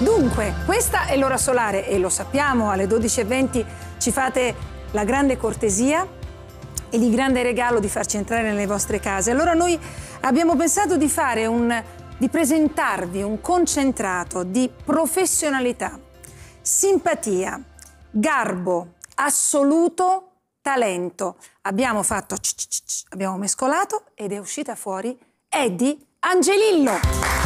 Dunque, questa è l'ora solare e lo sappiamo, alle 12.20 ci fate la grande cortesia e il grande regalo di farci entrare nelle vostre case. Allora noi abbiamo pensato di fare un di presentarvi un concentrato di professionalità, simpatia, garbo, assoluto talento. Abbiamo fatto, abbiamo mescolato ed è uscita fuori Eddie Angelillo.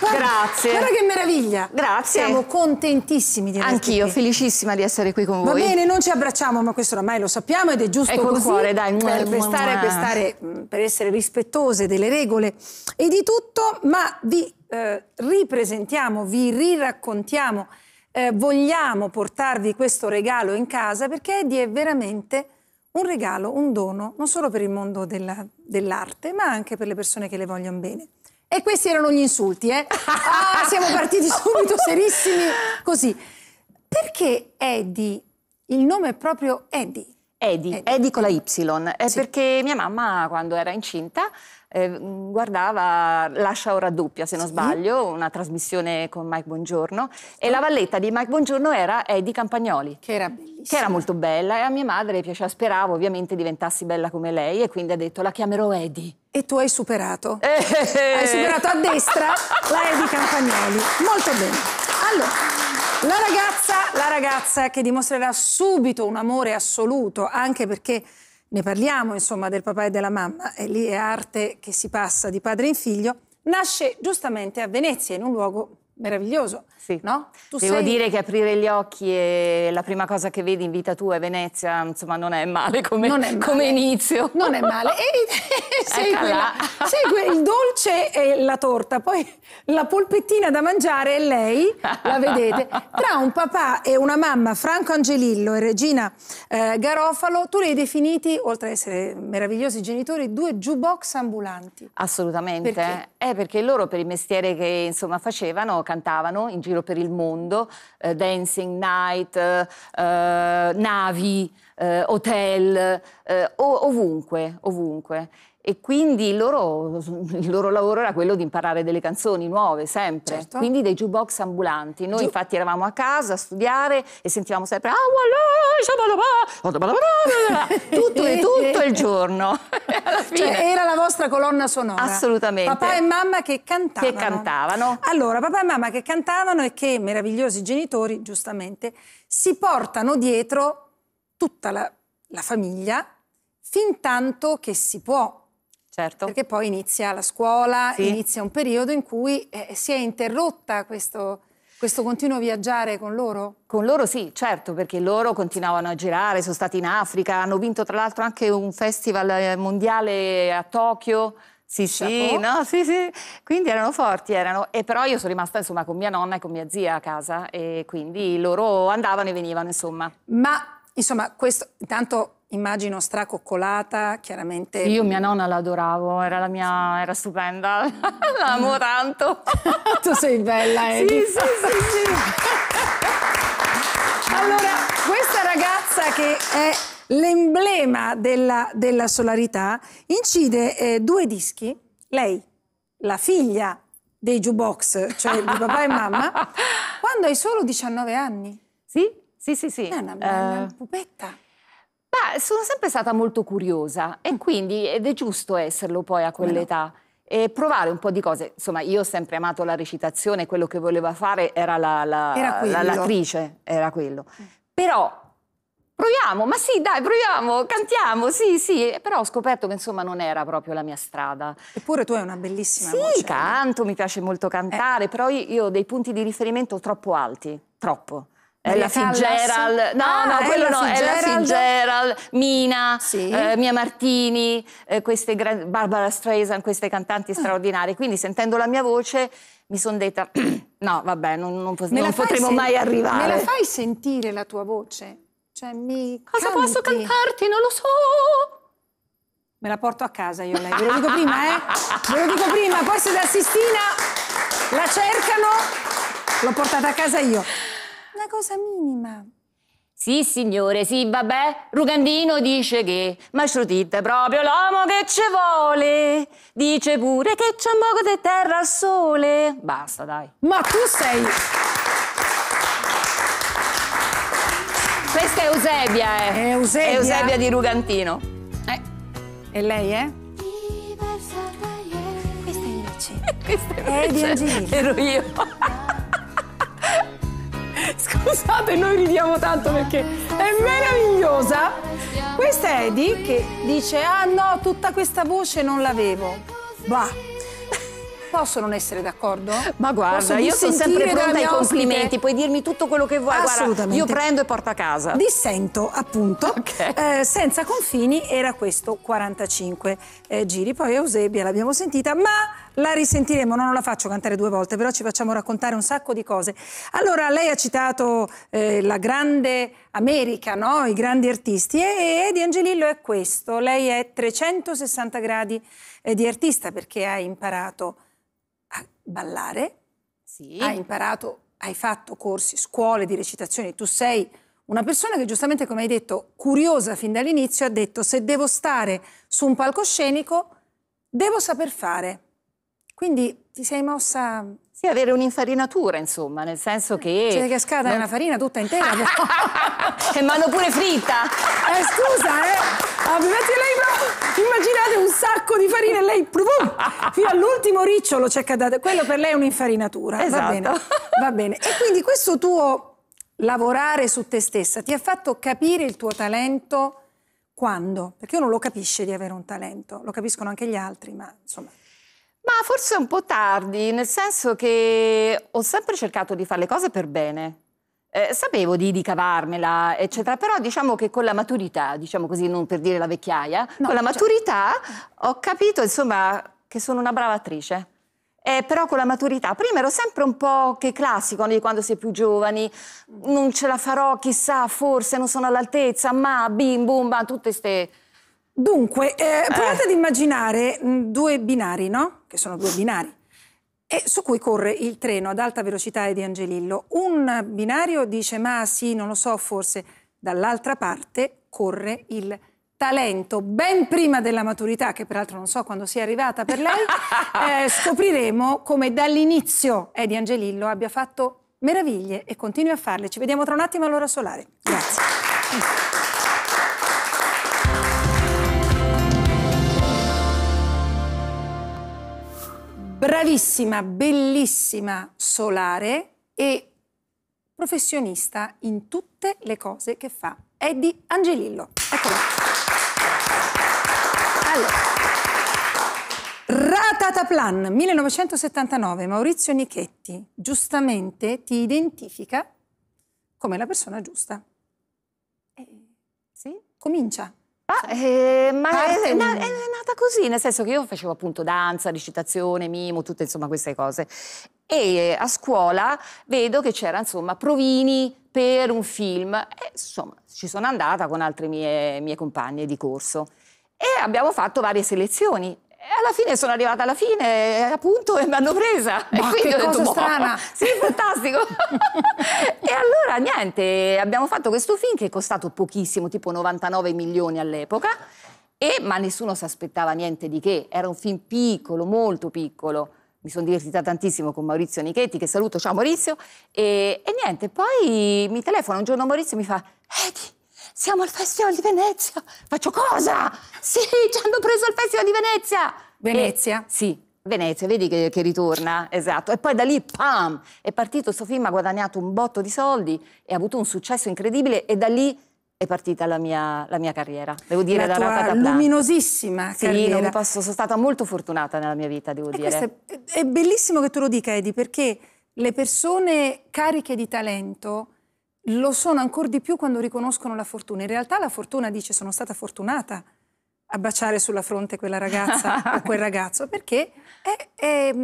Guarda, Grazie. Guarda che meraviglia. Grazie. Siamo contentissimi di averti Anch'io, felicissima di essere qui con voi. Va bene, non ci abbracciamo, ma questo oramai lo sappiamo ed è giusto e così. cuore, dai. Per, per, stare, per, stare, mm, per essere rispettose delle regole e di tutto, ma vi eh, ripresentiamo, vi riraccontiamo. Eh, vogliamo portarvi questo regalo in casa perché Eddie è veramente un regalo, un dono, non solo per il mondo dell'arte, ma anche per le persone che le vogliono bene. E questi erano gli insulti, eh? Ah, siamo partiti subito serissimi, così. Perché Eddie, il nome è proprio Eddie? Eddie, Eddie, Eddie con la Y, è sì. perché mia mamma quando era incinta eh, guardava Lascia ora doppia, se non sì. sbaglio, una trasmissione con Mike Bongiorno e la ah. valletta di Mike Bongiorno era Eddie Campagnoli. Che era bellissima. Che era molto bella e a mia madre piaceva, speravo ovviamente diventassi bella come lei e quindi ha detto la chiamerò Eddie. E tu hai superato. Eh. Hai superato a destra la Eddie Campagnoli. Molto bene. Allora... La ragazza, la ragazza che dimostrerà subito un amore assoluto, anche perché ne parliamo insomma del papà e della mamma, e lì è arte che si passa di padre in figlio, nasce giustamente a Venezia, in un luogo meraviglioso, sì. No? Devo sei... dire che aprire gli occhi e la prima cosa che vedi in vita tua è Venezia, insomma non è male come, è male. come inizio. Non è male. E, segue, la, segue, il dolce e la torta, poi la polpettina da mangiare è lei, la vedete. Tra un papà e una mamma, Franco Angelillo e Regina eh, Garofalo, tu li hai definiti, oltre ad essere meravigliosi genitori, due jukebox ambulanti. Assolutamente. Perché? Eh, perché loro per il mestiere che insomma facevano, cantavano in giro giro per il mondo, eh, dancing night, eh, eh navi, eh, hotel, eh, ov ovunque, ovunque e quindi il loro, il loro, lavoro era quello di imparare delle canzoni nuove sempre, certo. quindi dei jukebox ambulanti. Noi Giu... infatti eravamo a casa a studiare e sentivamo sempre tutto tutto il giorno. Cioè, era la vostra colonna sonora. Assolutamente. Papà e mamma che cantavano. Che cantavano. Allora, papà e mamma che cantavano e che meravigliosi genitori, giustamente, si portano dietro tutta la, la famiglia fin tanto che si può Certo. Perché poi inizia la scuola, sì. inizia un periodo in cui eh, si è interrotta questo, questo continuo viaggiare con loro? Con loro sì, certo, perché loro continuavano a girare, sono stati in Africa, hanno vinto tra l'altro anche un festival eh, mondiale a Tokyo. Sì, sì, no, sì, sì, quindi erano forti, erano. E però io sono rimasta insomma con mia nonna e con mia zia a casa e quindi loro andavano e venivano insomma. Ma insomma, questo intanto immagino stracoccolata, chiaramente... Io mia nonna l'adoravo, era la mia... era stupenda, la tanto. tu sei bella, eh? Sì, sì, sì, sì. allora, questa ragazza che è l'emblema della, della, solarità incide eh, due dischi, lei, la figlia dei jukebox, cioè di papà e mamma, quando hai solo 19 anni. Sì, sì, sì, sì. È una bella uh... pupetta. Ma sono sempre stata molto curiosa e mm. quindi ed è giusto esserlo poi a quell'età. E provare un po' di cose. Insomma, io ho sempre amato la recitazione, quello che voleva fare era, la, la, era l'attrice, era quello. Mm. Però proviamo, ma sì, dai, proviamo, cantiamo, sì, sì. Però ho scoperto che insomma non era proprio la mia strada. Eppure tu hai una bellissima sì, voce. Sì, canto, mi piace molto cantare, eh. però io, io ho dei punti di riferimento troppo alti, troppo. È la Fitzgerald, no, ah, no, quello no, è la Fitzgerald, Mina, sì. eh, Mia Martini, eh, queste gran... Barbara Streisand, queste cantanti ah. straordinarie. Quindi sentendo la mia voce mi sono detta, no, vabbè, non, non, pos- non potremo sen- mai arrivare. Me la fai sentire la tua voce? Cioè, mi Cosa canti? posso cantarti? Non lo so. Me la porto a casa io lei, ve lo dico prima, eh? Ve lo dico prima, poi se da Sistina la cercano, l'ho portata a casa io. Una cosa minima. Sì, signore, sì, vabbè. Rugandino dice che Masciutita è proprio l'uomo che ci vuole. Dice pure che c'è un poco di terra al sole. Basta, dai. Ma tu sei... Questa è Eusebia, eh. È Eusebia? È Eusebia di Rugantino. Eh. E lei, eh? Questa è Alice. Questa è È di Angelina. Ero io. Scusate, noi ridiamo tanto perché è meravigliosa. Questa è Eddie che dice, ah no, tutta questa voce non l'avevo. Bah, posso non essere d'accordo? Ma guarda, io sono sempre pronta ai complimenti, puoi dirmi tutto quello che vuoi. Assolutamente. Guarda, io prendo e porto a casa. Dissento, appunto. Okay. Eh, senza confini era questo 45 eh, giri. Poi Eusebia l'abbiamo sentita, ma la risentiremo, non la faccio cantare due volte, però ci facciamo raccontare un sacco di cose. Allora, lei ha citato eh, la grande America, no? i grandi artisti, e, e di Angelillo è questo. Lei è 360 gradi eh, di artista perché ha imparato a ballare, sì. hai imparato, hai fatto corsi, scuole di recitazione, tu sei una persona che giustamente, come hai detto, curiosa fin dall'inizio, ha detto se devo stare su un palcoscenico, devo saper fare. Quindi ti sei mossa... Sì, avere un'infarinatura, insomma, nel senso che... C'è cioè, cascata non... una farina tutta intera, però. e mano pure fritta! Eh, scusa, eh! Ovviamente ah, lei Immaginate un sacco di farina e lei... Fino all'ultimo ricciolo c'è cadata. Quello per lei è un'infarinatura. Esatto. Va bene, va bene. E quindi questo tuo lavorare su te stessa ti ha fatto capire il tuo talento quando? Perché uno lo capisce di avere un talento, lo capiscono anche gli altri, ma insomma... Ma forse un po' tardi, nel senso che ho sempre cercato di fare le cose per bene. Eh, sapevo di, di, cavarmela, eccetera, però diciamo che con la maturità, diciamo così, non per dire la vecchiaia, no, con la certo. maturità cioè... ho capito, insomma, che sono una brava attrice. Eh, però con la maturità, prima ero sempre un po' che classico di quando sei più giovani, non ce la farò, chissà, forse non sono all'altezza, ma bim bum, ma tutte queste Dunque, eh, provate eh. ad immaginare mm, due binari, no? Che sono due binari. E su cui corre il treno ad alta velocità di Angelillo. Un binario dice, ma sì, non lo so, forse dall'altra parte corre il talento ben prima della maturità, che peraltro non so quando sia arrivata per lei, eh, scopriremo come dall'inizio Eddie Angelillo abbia fatto meraviglie e continui a farle. Ci vediamo tra un attimo all'ora solare. Grazie. Bravissima, bellissima solare e professionista in tutte le cose che fa. Eddie Angelillo. Eccolo. Allora. Ratataplan 1979, Maurizio Nichetti giustamente ti identifica come la persona giusta. Eh, sì? Comincia. Ah, eh, ma è, è, nata così, nel senso che io facevo appunto danza, recitazione, mimo, tutte insomma queste cose. E eh, a scuola vedo che c'era insomma provini per un film e insomma ci sono andata con altre mie, mie compagne di corso e abbiamo fatto varie selezioni alla fine sono arrivata alla fine, eh, appunto, e mi hanno presa. Ma e quindi che ho detto, cosa boh, boh". strana! Sì, fantastico! e allora, niente, abbiamo fatto questo film che è costato pochissimo, tipo 99 milioni all'epoca, e, ma nessuno si aspettava niente di che. Era un film piccolo, molto piccolo. Mi sono divertita tantissimo con Maurizio Nichetti, che saluto, ciao Maurizio. E, e niente, poi mi telefona un giorno Maurizio e mi fa, Edi, siamo al Festival di Venezia. Faccio cosa? Sì, ci hanno preso il Festival di Venezia. Venezia? E, eh, sì, Venezia, vedi che, che, ritorna, esatto. E poi da lì, pam, è partito questo film, ha guadagnato un botto di soldi e ha avuto un successo incredibile e da lì è partita la mia, la mia carriera. Devo dire, la, la tua luminosissima sì, carriera. Sì, posso, sono stata molto fortunata nella mia vita, devo e dire. È, è bellissimo che tu lo dica, Edi, perché le persone cariche di talento lo sono ancora di più quando riconoscono la fortuna. In realtà la fortuna dice sono stata fortunata a baciare sulla fronte quella ragazza o quel ragazzo, perché è, è,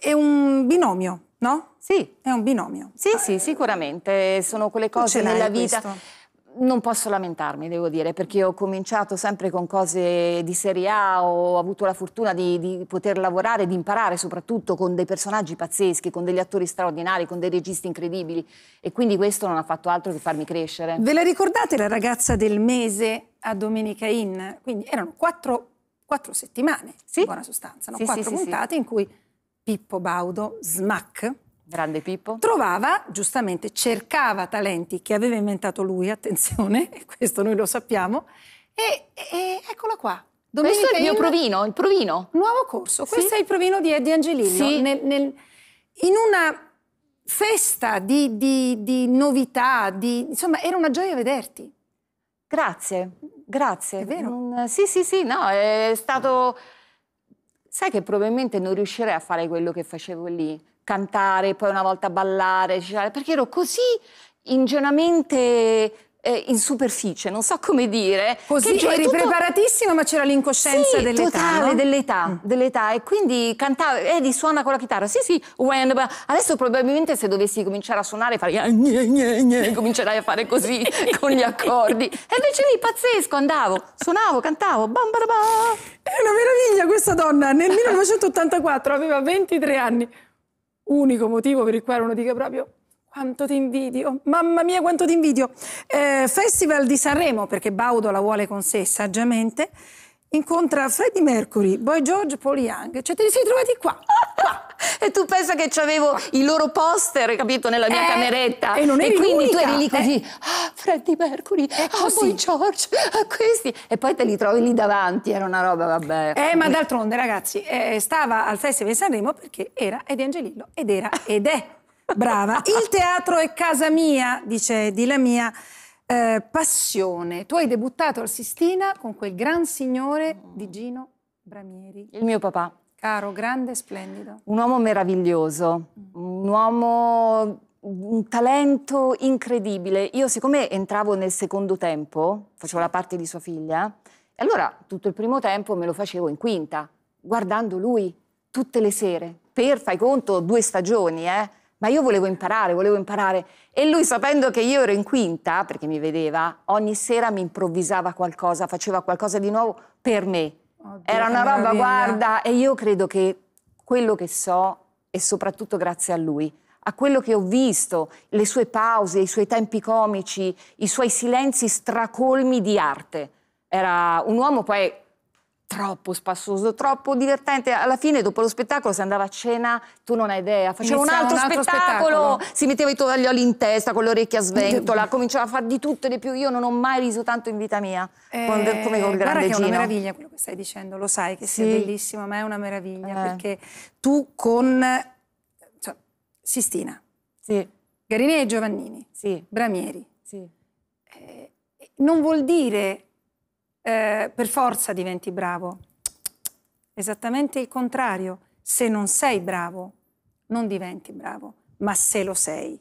è un binomio, no? Sì. È un binomio. Sì, ah, sì, sicuramente. Sono quelle cose nella vita. Questo non posso lamentarmi, devo dire, perché ho cominciato sempre con cose di serie A, ho avuto la fortuna di, di, poter lavorare, di imparare soprattutto con dei personaggi pazzeschi, con degli attori straordinari, con dei registi incredibili e quindi questo non ha fatto altro che farmi crescere. Ve la ricordate la ragazza del mese a Domenica In? Quindi erano quattro, quattro settimane, sì? in buona sostanza, no? sì, quattro sì, puntate in cui Pippo Baudo, Smack, Grande Pippo. Trovava, giustamente, cercava talenti che aveva inventato lui, attenzione, questo noi lo sappiamo, e, e eccola qua. Domenica questo è il mio provino, il provino. Nuovo corso, sì. questo è il provino di Eddie Angelillo. Sì. Nel, nel, in una festa di, di, di novità, di, insomma, era una gioia vederti. Grazie, grazie. È vero? Mm, sì, sì, sì, no, è stato... Sai che probabilmente non riuscirei a fare quello che facevo lì cantare, poi una volta ballare, perché ero così ingenuamente eh, in superficie, non so come dire. Così che eri tutto... preparatissima, ma c'era l'incoscienza sì, dell'età. Totale, no? dell'età, mm. dell'età. E quindi cantavo, Eddie suona con la chitarra. Sì, sì, when, adesso probabilmente se dovessi cominciare a suonare, fare eh, gne, comincerai a fare così con gli accordi. E invece lì pazzesco, andavo, suonavo, cantavo, bam, bam, bam. È una meraviglia questa donna. Nel 1984 aveva 23 anni unico motivo per il quale uno dica proprio quanto ti invidio, mamma mia quanto ti invidio. Eh, Festival di Sanremo, perché Baudo la vuole con sé saggiamente, incontra Freddie Mercury, Boy George, Paul Young, cioè te li sei trovati qua, qua. e tu pensa che avevo i loro poster, capito, nella mia eh, cameretta. E non eri E quindi tu eri lì così, eh. ah, Freddie Mercury, ah, Boy George, ah, questi. E poi te li trovi lì davanti, era una roba, vabbè. Eh, ma d'altronde, ragazzi, eh, stava al Festival di Sanremo perché era Ed Angelillo, ed era, ed è. Brava. Il teatro è casa mia, dice di la mia. Eh, passione. Tu hai debuttato al Sistina con quel gran signore di Gino Bramieri. Il mio papà. Caro, grande, splendido. Un uomo meraviglioso, un uomo un talento incredibile. Io siccome entravo nel secondo tempo, facevo la parte di sua figlia, allora tutto il primo tempo me lo facevo in quinta, guardando lui tutte le sere, per, fai conto, due stagioni, eh? ma io volevo imparare, volevo imparare. E lui, sapendo che io ero in quinta, perché mi vedeva, ogni sera mi improvvisava qualcosa, faceva qualcosa di nuovo per me. Oddio, Era una roba, meraviglia. guarda, e io credo che quello che so, e soprattutto grazie a lui, a quello che ho visto, le sue pause, i suoi tempi comici, i suoi silenzi stracolmi di arte. Era un uomo poi troppo spassoso, troppo divertente. Alla fine, dopo lo spettacolo, se andava a cena, tu non hai idea, faceva un altro, un altro, spettacolo, spettacolo. si metteva i tovaglioli in testa con l'orecchia sventola, cominciava a fare di tutto e di più. Io non ho mai riso tanto in vita mia, eh, come con il grande che Gino. è una meraviglia quello che stai dicendo, lo sai che sì. sia bellissima, ma è una meraviglia, eh. perché tu con cioè, Sistina, sì. Garinei e Giovannini, sì. Bramieri, eh, non vuol dire eh, per forza diventi bravo. Esattamente il contrario. Se non sei bravo, non diventi bravo, ma se lo sei,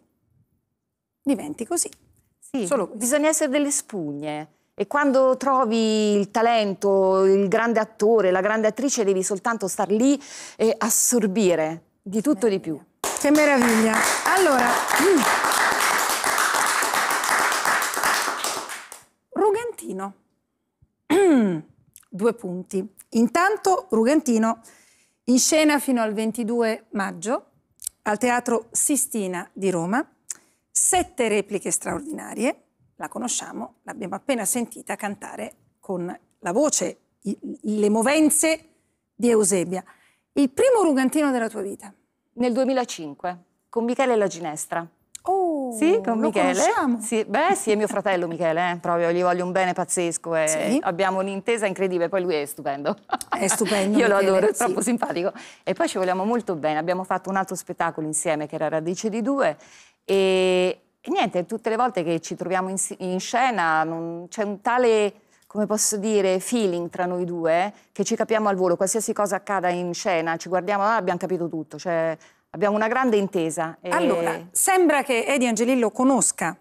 diventi così. Sì, Solo questo. bisogna essere delle spugne. E quando trovi il talento, il grande attore, la grande attrice, devi soltanto star lì e assorbire di tutto e di più. Che meraviglia. Allora, mm. Rugantino. due punti. Intanto Rugantino in scena fino al 22 maggio al Teatro Sistina di Roma, sette repliche straordinarie, la conosciamo, l'abbiamo appena sentita cantare con la voce, i, le movenze di Eusebia. Il primo Rugantino della tua vita? Nel 2005, con Michele La Ginestra sì, con Michele. Sì, beh, sì, è mio fratello Michele, eh, proprio gli voglio un bene pazzesco. Eh. Sì. Abbiamo un'intesa incredibile, poi lui è stupendo. È stupendo. Io lo adoro, è sì. troppo simpatico. E poi ci vogliamo molto bene. Abbiamo fatto un altro spettacolo insieme che era Radice di Due. E, e niente, tutte le volte che ci troviamo in, in scena c'è un tale come posso dire, feeling tra noi due, eh, che ci capiamo al volo, qualsiasi cosa accada in scena, ci guardiamo, ah, abbiamo capito tutto, cioè abbiamo una grande intesa. E... Allora, sembra che Eddie Angelillo conosca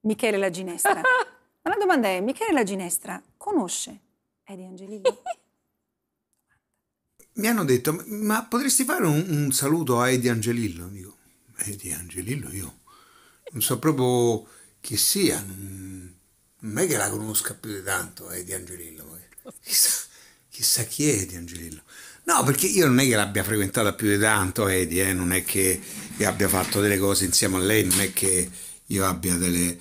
Michele La Ginestra. Ma la domanda è, Michele La Ginestra conosce Eddie Angelillo? Mi hanno detto, ma potresti fare un, un saluto a Eddie Angelillo? Dico, Eddie Angelillo io? Non so proprio chi sia, non è che la conosca più di tanto Eddie Angelillo. Chissà, chissà chi è Eddie Angelillo. No, perché io non è che l'abbia frequentata più di tanto, Edi, eh, non è che io abbia fatto delle cose insieme a lei, non è che io abbia delle,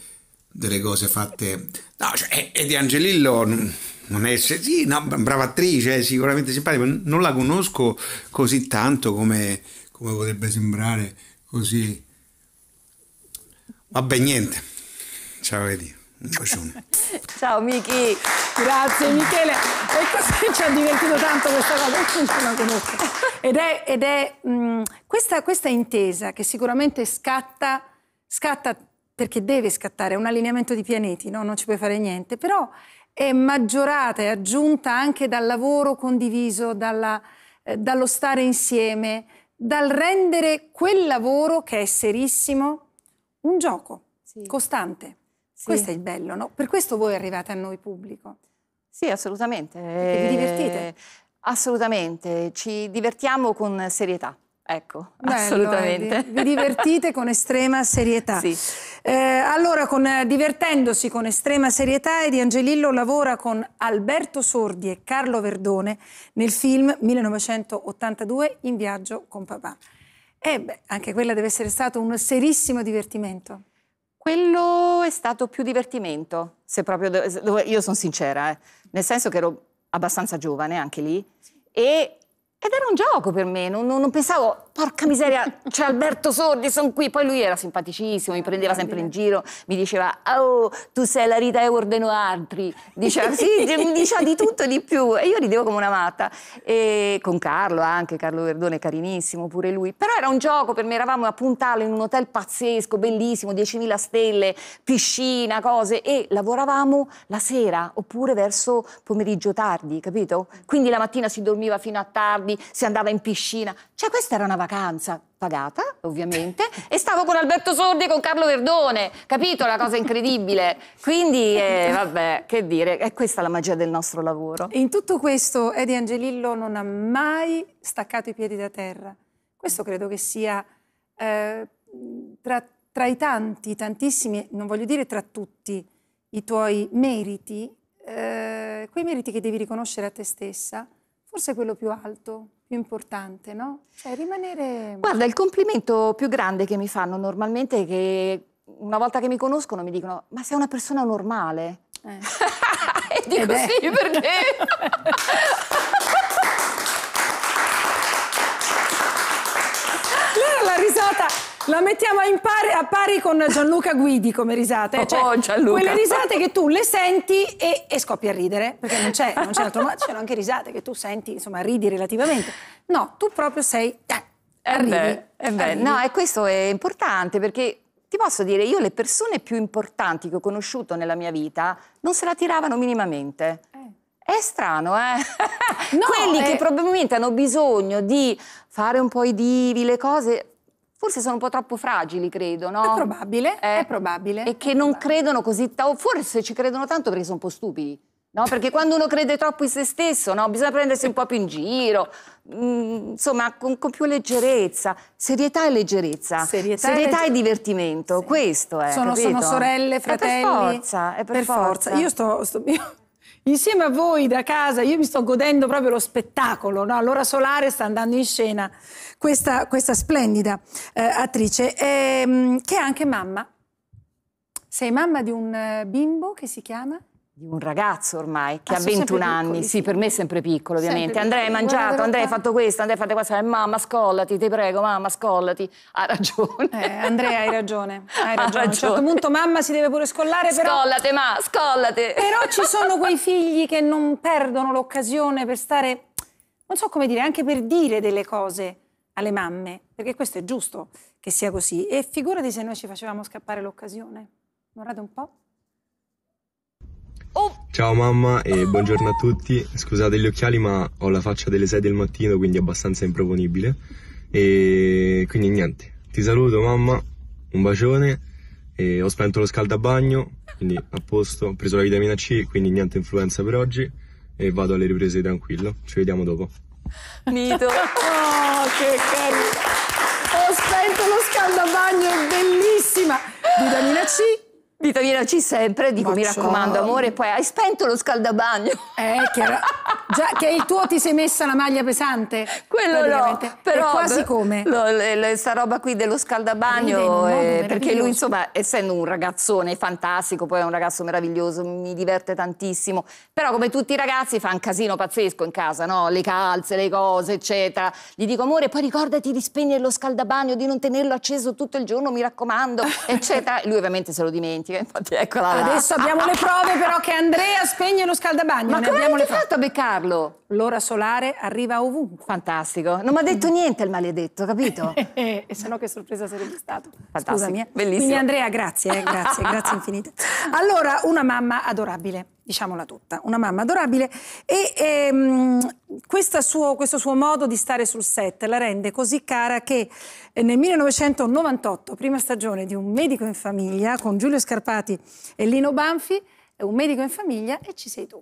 delle cose fatte... No, cioè, eh, Edi Angelillo non è... Sì, no, brava attrice, eh, sicuramente simpatica, ma non la conosco così tanto come, come potrebbe sembrare così... Vabbè, niente. Ciao, Edi. Ciao Michi. Grazie Michele. E così ci ha divertito tanto questa cosa, Ed è, ed è mh, mm, questa, questa, intesa che sicuramente scatta, scatta perché deve scattare, è un allineamento di pianeti, no? non ci puoi fare niente, però è maggiorata, e aggiunta anche dal lavoro condiviso, dalla, eh, dallo stare insieme, dal rendere quel lavoro che è serissimo un gioco sì. costante. Sì. Questo è il bello, no? Per questo voi arrivate a noi pubblico. Sì, assolutamente. E vi divertite? Eh, assolutamente, ci divertiamo con serietà. Ecco, Bello, eh, assolutamente. Vi, vi, divertite con estrema serietà. Sì. Eh, allora, con, eh, divertendosi con estrema serietà, Edi Angelillo lavora con Alberto Sordi e Carlo Verdone nel film 1982 In viaggio con papà. E beh, anche quella deve essere stato un serissimo divertimento. Quello è stato più divertimento, se proprio de- io sono sincera, eh. nel senso che ero abbastanza giovane anche lì e, ed era un gioco per me, non, non pensavo porca miseria, c'è Alberto Sordi, sono qui. Poi lui era simpaticissimo, mi prendeva sempre in giro, mi diceva, oh, tu sei la Rita Eward altri. Diceva, sì, mi diceva di tutto e di più. E io ridevo come una matta. E con Carlo anche, Carlo Verdone, carinissimo pure lui. Però era un gioco, per me eravamo a puntarlo in un hotel pazzesco, bellissimo, 10.000 stelle, piscina, cose. E lavoravamo la sera oppure verso pomeriggio tardi, capito? Quindi la mattina si dormiva fino a tardi, si andava in piscina. Cioè questa era una vacanza pagata, ovviamente, e stavo con Alberto Sordi e con Carlo Verdone, capito la cosa incredibile? Quindi, eh, vabbè, che dire, è questa la magia del nostro lavoro. In tutto questo Eddie Angelillo non ha mai staccato i piedi da terra. Questo credo che sia eh, tra, tra, i tanti, tantissimi, non voglio dire tra tutti, i tuoi meriti, eh, quei meriti che devi riconoscere a te stessa, forse quello più alto più importante, no? Cioè rimanere... Guarda, il complimento più grande che mi fanno normalmente è che una volta che mi conoscono mi dicono ma sei una persona normale. Eh. e dico Ed eh sì perché... risata la mettiamo in pari, a pari con Gianluca Guidi come risate. Oh, cioè, oh, Gianluca. Quelle risate che tu le senti e, e scoppi a ridere, perché non c'è, non c'è altro modo. C'erano anche risate che tu senti, insomma, ridi relativamente. No, tu proprio sei... Eh, eh arrivi, eh beh, eh No, e questo è importante perché ti posso dire, io le persone più importanti che ho conosciuto nella mia vita non se la tiravano minimamente. Eh. È strano, eh? No, Quelli eh... che probabilmente hanno bisogno di fare un po' i divi, le cose, forse sono un po' troppo fragili, credo, no? È probabile, eh, è probabile. E che non credono così, tanto, forse ci credono tanto perché sono un po' stupidi. No, perché quando uno crede troppo in se stesso, no? bisogna prendersi un po' più in giro, mm, insomma, con, con, più leggerezza, serietà e leggerezza, serietà, serietà e, legge... e, divertimento, sì. questo è. Sono, sono, sorelle, fratelli. È per forza, è per, per forza. forza. Io sto, sto io insieme a voi da casa, io mi sto godendo proprio lo spettacolo, no? L'ora solare sta andando in scena questa, questa splendida eh, attrice, ehm, che è anche mamma. Sei mamma di un eh, bimbo che si chiama? di un ragazzo ormai che ah, ha 21 anni, sì, per me è sempre piccolo ovviamente. Sempre Andrea hai mangiato, Andrei, hai fatto questo, Andrei, hai fatto questo, mamma scollati, ti prego, mamma scollati, ha ragione. Eh, Andrea hai ragione, hai ragione. A un certo punto mamma si deve pure scollare però... Scollate ma, scollate! Però ci sono quei figli che non perdono l'occasione per stare, non so come dire, anche per dire delle cose alle mamme, perché questo è giusto che sia così. E figurati se noi ci facevamo scappare l'occasione. Guardate un po'. Oh. Ciao mamma e buongiorno a tutti. Scusate gli occhiali, ma ho la faccia delle 6 del mattino, quindi abbastanza improponibile. E quindi niente, ti saluto mamma, un bacione. E ho spento lo scaldabagno, quindi a posto. Ho preso la vitamina C, quindi niente influenza per oggi. E vado alle riprese tranquillo. Ci vediamo dopo. Mito. che carina! Ho spento lo scaldabagno, è bellissima! Vitamina C, Vitamina sempre, dico Ma mi raccomando amore, poi hai spento lo scaldabagno. Eh, che, era... Già, che il tuo ti sei messa la maglia pesante? Quello no, però... È quasi come? Lo, lo, sta roba qui dello scaldabagno, eh, perché lui insomma, essendo un ragazzone fantastico, poi è un ragazzo meraviglioso, mi diverte tantissimo, però come tutti i ragazzi fa un casino pazzesco in casa, no? Le calze, le cose, eccetera. Gli dico amore, poi ricordati di spegnere lo scaldabagno, di non tenerlo acceso tutto il giorno, mi raccomando, eccetera. lui ovviamente se lo dimentica politica, infatti eccola là. Adesso abbiamo le prove però che Andrea spegne lo scaldabagno. Ma ne come avete fatto a beccarlo? L'ora solare arriva ovunque. Fantastico. Non mi ha detto niente il maledetto, capito? e eh, se no che sorpresa sarebbe stato. Fantastico. Scusami. Eh. Bellissimo. Quindi Andrea, grazie, eh, grazie, grazie infinite. Allora, una mamma adorabile diciamola tutta, una mamma adorabile e ehm, suo, questo suo modo di stare sul set la rende così cara che eh, nel 1998, prima stagione di Un medico in famiglia con Giulio Scarpati e Lino Banfi, è Un medico in famiglia e ci sei tu.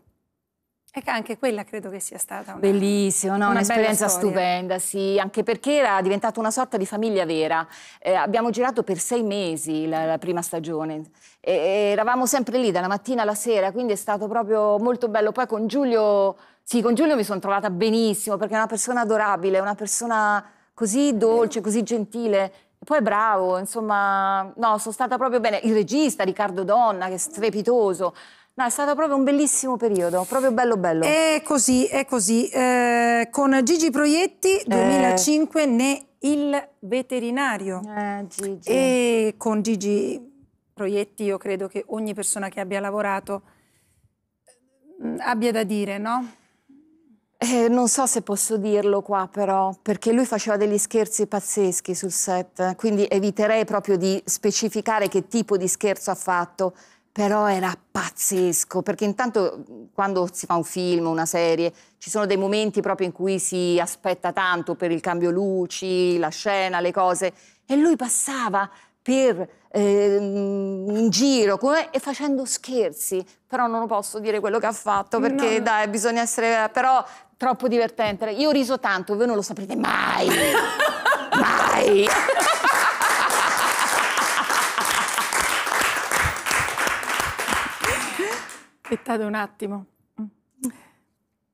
E anche quella credo che sia stata una, Bellissimo, no? un'esperienza stupenda, sì, anche perché era diventata una sorta di famiglia vera. Eh, abbiamo girato per sei mesi la, la prima stagione e, e eravamo sempre lì dalla mattina alla sera, quindi è stato proprio molto bello. Poi con Giulio, sì, con Giulio mi sono trovata benissimo perché è una persona adorabile, una persona così dolce, così gentile. Poi bravo, insomma, no, sono stata proprio bene. Il regista Riccardo Donna, che è strepitoso. No, è stato proprio un bellissimo periodo, proprio bello bello. È così, è così. Eh, con Gigi Proietti, 2005, eh. ne il veterinario. Eh, Gigi. E con Gigi Proietti io credo che ogni persona che abbia lavorato mm, abbia da dire, no? Eh, non so se posso dirlo qua però, perché lui faceva degli scherzi pazzeschi sul set, quindi eviterei proprio di specificare che tipo di scherzo ha fatto, però era pazzesco, perché intanto mhmm, quando si fa un film, una serie, ci sono dei momenti proprio in cui si aspetta tanto per il cambio luci, la scena, le cose, e lui passava per eh, in giro come, e facendo scherzi, però non posso dire quello che ha fatto perché no. dai, bisogna essere però troppo divertente. Io ho riso tanto, voi non lo saprete mai. mai. Aspettate un attimo.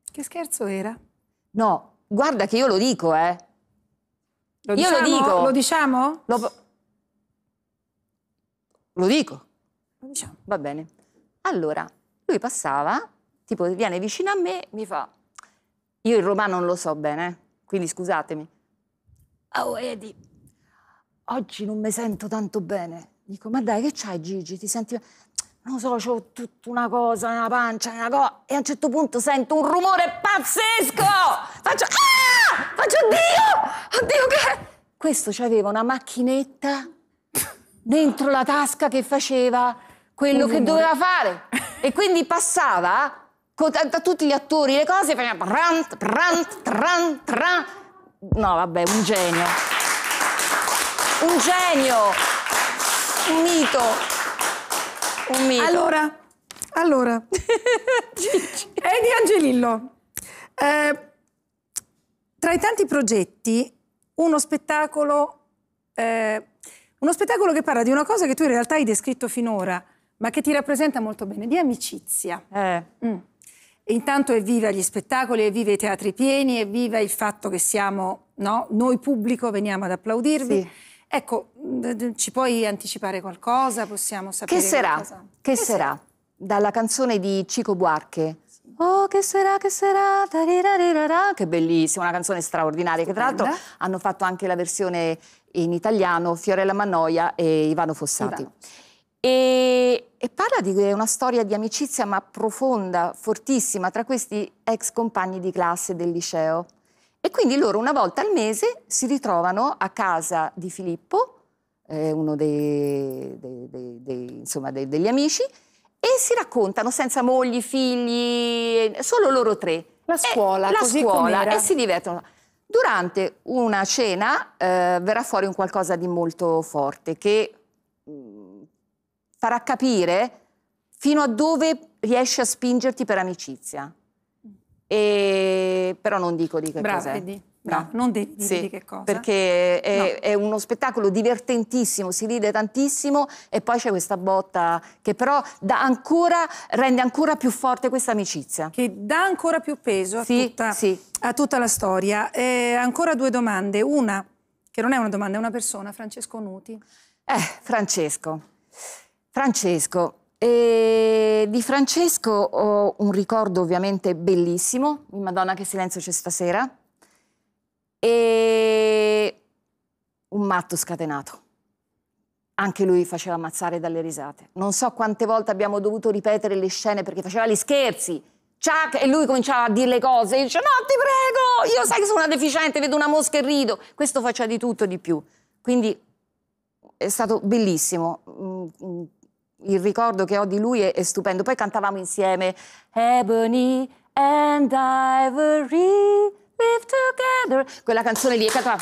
Che scherzo era? No, guarda che io lo dico, eh. Lo io diciamo? lo dico. Lo diciamo? Lo... lo dico. Lo diciamo. Va bene. Allora, lui passava, tipo viene vicino a me, mi fa... Io il romano non lo so bene, eh, quindi scusatemi. Oh, Edi, oggi non mi sento tanto bene. Dico, ma dai, che c'hai Gigi? Ti senti non so, ho tutta una cosa nella pancia, una cosa, e a un certo punto sento un rumore pazzesco! Faccio, ah! Faccio, oddio! Oddio che... Questo c'aveva una macchinetta dentro la tasca che faceva quello che doveva fare. E quindi passava da tutti gli attori le cose, faceva prant, prant, tran, tran. No, vabbè, un genio. Un genio. Un mito. Un mito. Allora, allora. Eddie Angelillo. Eh, tra i tanti progetti, uno spettacolo, eh, uno spettacolo che parla di una cosa che tu in realtà hai descritto finora, ma che ti rappresenta molto bene, di amicizia. Eh. Mm. E intanto evviva gli spettacoli, evviva i teatri pieni, evviva il fatto che siamo, no? noi pubblico veniamo ad applaudirvi. Sì Ecco, ci puoi anticipare qualcosa? Possiamo sapere Che sarà? Qualcosa? Che, che sarà? sarà? Dalla canzone di Chico Buarque. Oh, che sarà, che sarà, tarirarirarà. che bellissima, una canzone straordinaria, che tra l'altro hanno fatto anche la versione in italiano Fiorella Mannoia e Ivano Fossati. Ivano. E, e, parla di una storia di amicizia ma profonda, fortissima, tra questi ex compagni di classe del liceo. E quindi loro una volta al mese si ritrovano a casa di Filippo, eh, uno dei, dei, dei, insomma, degli amici, e si raccontano senza mogli, figli, solo loro tre. La eh, scuola, e, la scuola, e si divertono. Durante una cena eh, verrà fuori un qualcosa di molto forte che mh, mm, farà capire fino a dove riesci a spingerti per amicizia. E... Però non dico di che Brava, cos'è. Vedi? No. no, non devi dire sì, di che cosa. Perché è, no. è, uno spettacolo divertentissimo, si ride tantissimo e poi c'è questa botta che però ancora, rende ancora più forte questa amicizia. Che dà ancora più peso sì, a, tutta, sì. a, tutta, la storia. Eh, ancora due domande. Una, che non è una domanda, è una persona, Francesco Nuti. Eh, Francesco. Francesco, e di Francesco ho un ricordo ovviamente bellissimo, in Madonna che silenzio c'è stasera, e un matto scatenato. Anche lui faceva ammazzare dalle risate. Non so quante volte abbiamo dovuto ripetere le scene perché faceva gli scherzi. Ciac, e lui cominciava a dire le cose. E dice, no, ti prego, io sai che sono una deficiente, vedo una mosca e rido. Questo faceva di tutto e di più. Quindi è stato bellissimo il ricordo che ho di lui è, è stupendo. Poi cantavamo insieme Ebony and Ivory live together. Quella canzone lì è cantava.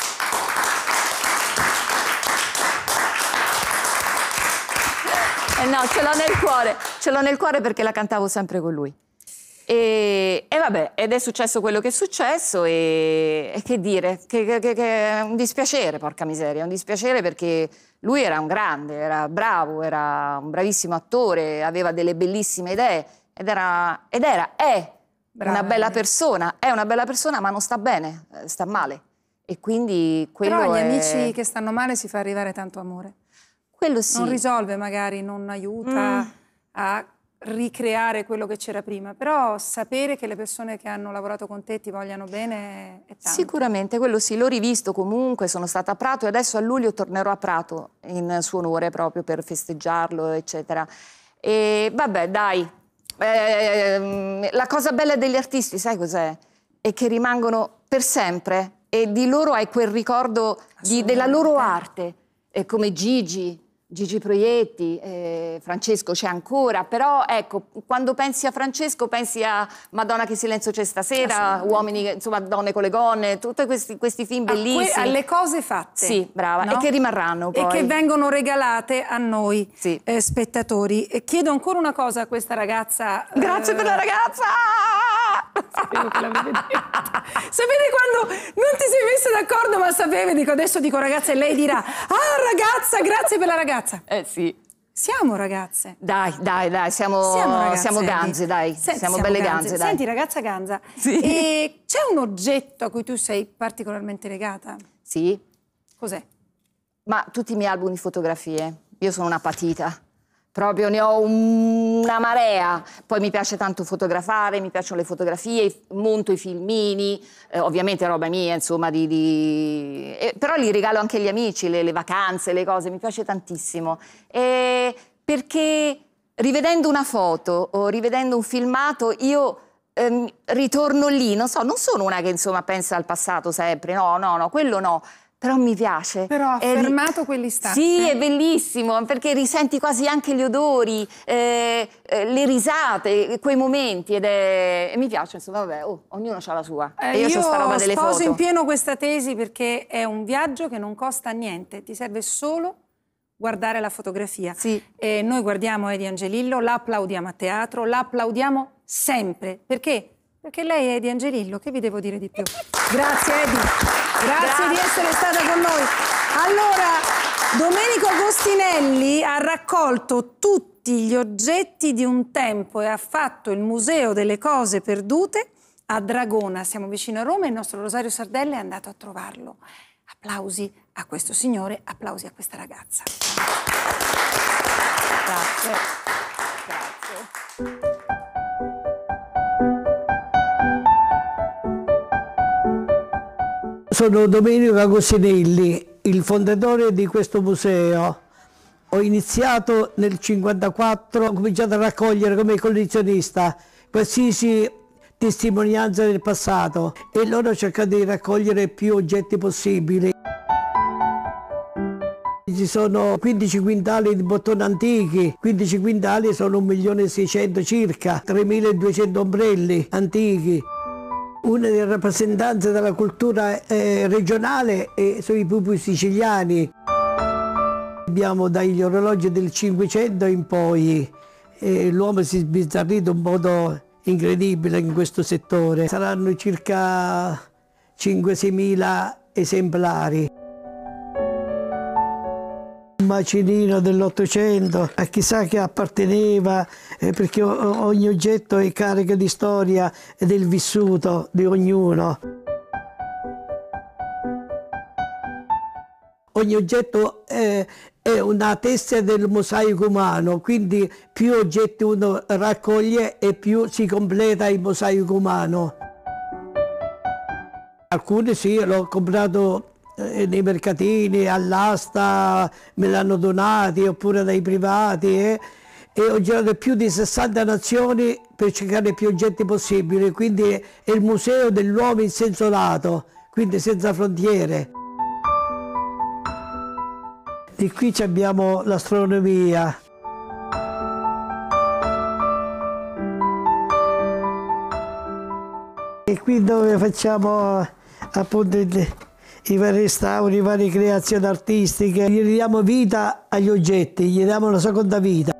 Eh no, ce l'ho nel cuore, ce l'ho nel cuore perché la cantavo sempre con lui. E, e, vabbè, ed è successo quello che è successo e, e che dire, che, è un dispiacere, porca miseria, è un dispiacere perché lui era un grande, era bravo, era un bravissimo attore, aveva delle bellissime idee ed era, ed era è Brava. una bella eh. persona, è una bella persona ma non sta bene, eh, sta male. E quindi quello Però agli è... amici che stanno male si fa arrivare tanto amore. Quello sì. Non risolve magari, non aiuta mm. a ricreare quello che c'era prima, però sapere che le persone che hanno lavorato con te ti vogliano bene è tanto. Sicuramente, quello sì, l'ho rivisto comunque, sono stata a Prato e adesso a luglio tornerò a Prato in suo onore proprio per festeggiarlo, eccetera. E vabbè, dai, eh, la cosa bella degli artisti, sai cos'è? È che rimangono per sempre e di loro hai quel ricordo di, della loro arte, e come Gigi, Gigi Proietti, eh, Francesco c'è ancora, però ecco, quando pensi a Francesco pensi a Madonna che silenzio c'è stasera, uomini, insomma, donne con le gonne, tutti questi, questi film a bellissimi. alle cose fatte. Sì, brava, no? e che rimarranno poi. E che vengono regalate a noi sì. eh, spettatori. E chiedo ancora una cosa a questa ragazza. Grazie eh... per la ragazza! Sapete quando non ti sei messo d'accordo ma sapevi, dico adesso dico ragazza e lei dirà ah ragazza, grazie per la ragazza. Eh sì. Siamo ragazze. Dai, dai, dai, siamo, siamo, ragazze, siamo ganze, dai. Senti, siamo, siamo, belle ganze. ganze dai. Senti, ragazza ganza, sì. c'è un oggetto a cui tu sei particolarmente legata? Sì. Cos'è? Ma tutti i miei album di fotografie. Io sono una patita proprio ne ho una marea. Poi mi piace tanto fotografare, mi piacciono le fotografie, monto i filmini, eh, ovviamente roba mia, insomma, di, di... Eh, però li regalo anche agli amici, le, le, vacanze, le cose, mi piace tantissimo. Eh, perché rivedendo una foto o rivedendo un filmato io ehm, ritorno lì, non so, non sono una che insomma pensa al passato sempre, no, no, no, quello no, però mi piace. Però ha fermato quell'istante. Sì, è bellissimo, perché risenti quasi anche gli odori, eh, eh, le risate, quei momenti, ed è... e mi piace, insomma, vabbè, oh, ognuno ha la sua. Eh, io, io sta roba delle foto. sposo in pieno questa tesi perché è un viaggio che non costa niente, ti serve solo guardare la fotografia. Sì. E noi guardiamo Edi Angelillo, la applaudiamo a teatro, la applaudiamo sempre, perché perché lei è di Angelillo, che vi devo dire di più? Grazie Edi, grazie, grazie. di essere stata con noi. Allora, Domenico Agostinelli ha raccolto tutti gli oggetti di un tempo e ha fatto il Museo delle Cose Perdute a Dragona. Siamo vicino a Roma e il nostro Rosario Sardelli è andato a trovarlo. Applausi a questo signore, applausi a questa ragazza. Grazie. Grazie. Sono Domenico Agostinelli, il fondatore di questo museo. Ho iniziato nel 1954, ho cominciato a raccogliere come collezionista qualsiasi testimonianza del passato e loro ho cercato di raccogliere più oggetti possibili. Ci sono 15 quintali di bottoni antichi, 15 quintali sono 1.600.000 circa, 3.200 ombrelli antichi una delle rappresentanze della cultura eh, regionale sono i pupi siciliani. Abbiamo dagli orologi del Cinquecento in poi, eh, l'uomo si è sbizzarrito in modo incredibile in questo settore. Saranno circa 5-6 mila esemplari macinino dell'Ottocento, a chissà che apparteneva, eh, perché ogni oggetto è carico di storia e del vissuto di ognuno. Ogni oggetto è, eh, è una testa del mosaico umano, quindi più oggetti uno raccoglie e più si completa il mosaico umano. Alcuni sì, l'ho comprato eh, eh, nei mercatini, all'asta, me l'hanno donati oppure dai privati eh, e ho girato più di 60 nazioni per cercare più oggetti possibili, quindi è il museo dell'uomo in senso lato, quindi senza frontiere. Di qui abbiamo l'astronomia, e qui dove facciamo appunto i vari restauri, le varie creazioni artistiche, gli diamo vita agli oggetti, gli diamo una seconda vita.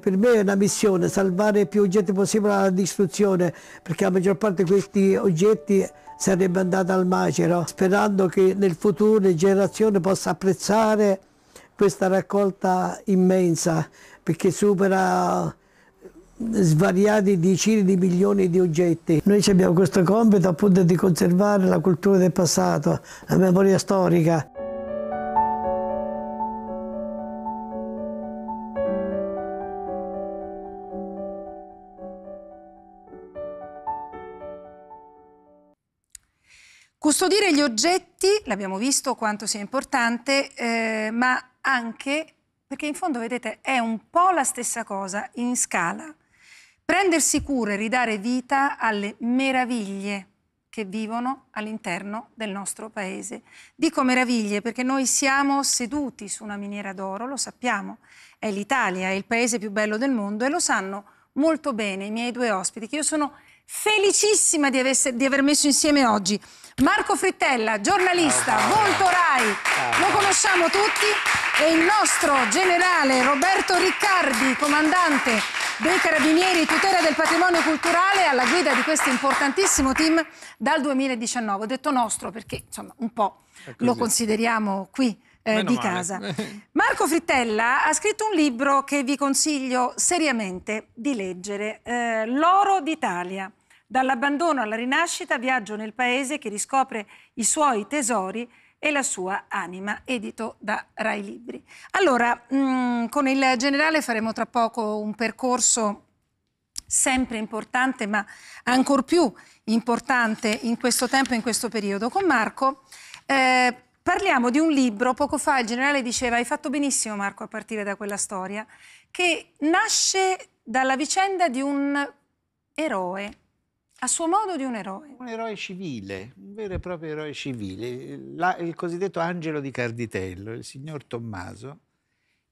Per me è una missione salvare più oggetti possibile dalla distruzione, perché la maggior parte di questi oggetti sarebbe andata al macero, sperando che nel futuro le generazioni possano apprezzare questa raccolta immensa, perché supera svariati decine di milioni di oggetti. Noi abbiamo questo compito appunto di conservare la cultura del passato, la memoria storica. Custodire gli oggetti, l'abbiamo visto quanto sia importante, eh, ma anche perché in fondo, vedete, è un po' la stessa cosa in scala. Prendersi cura e ridare vita alle meraviglie che vivono all'interno del nostro paese. Dico meraviglie perché noi siamo seduti su una miniera d'oro, lo sappiamo, è l'Italia, è il paese più bello del mondo e lo sanno molto bene i miei due ospiti che io sono felicissima di, avesse, di aver messo insieme oggi. Marco Frittella, giornalista, volto Rai, lo conosciamo tutti e il nostro generale Roberto Riccardi, comandante dei Carabinieri tutela del patrimonio culturale alla guida di questo importantissimo team dal 2019. Ho detto nostro perché insomma un po' lo consideriamo qui eh, di casa. Marco Frittella ha scritto un libro che vi consiglio seriamente di leggere, eh, L'oro d'Italia. Dall'abbandono alla rinascita, viaggio nel paese che riscopre i suoi tesori e la sua anima, edito da Rai Libri. Allora, mh, mm, con il generale faremo tra poco un percorso sempre importante, ma ancor più importante in questo tempo, in questo periodo. Con Marco eh, parliamo di un libro, poco fa il generale diceva, hai fatto benissimo Marco a partire da quella storia, che nasce dalla vicenda di un eroe a suo modo di un eroe. Un eroe civile, un vero e proprio eroe civile, la, il cosiddetto angelo di Carditello, il signor Tommaso,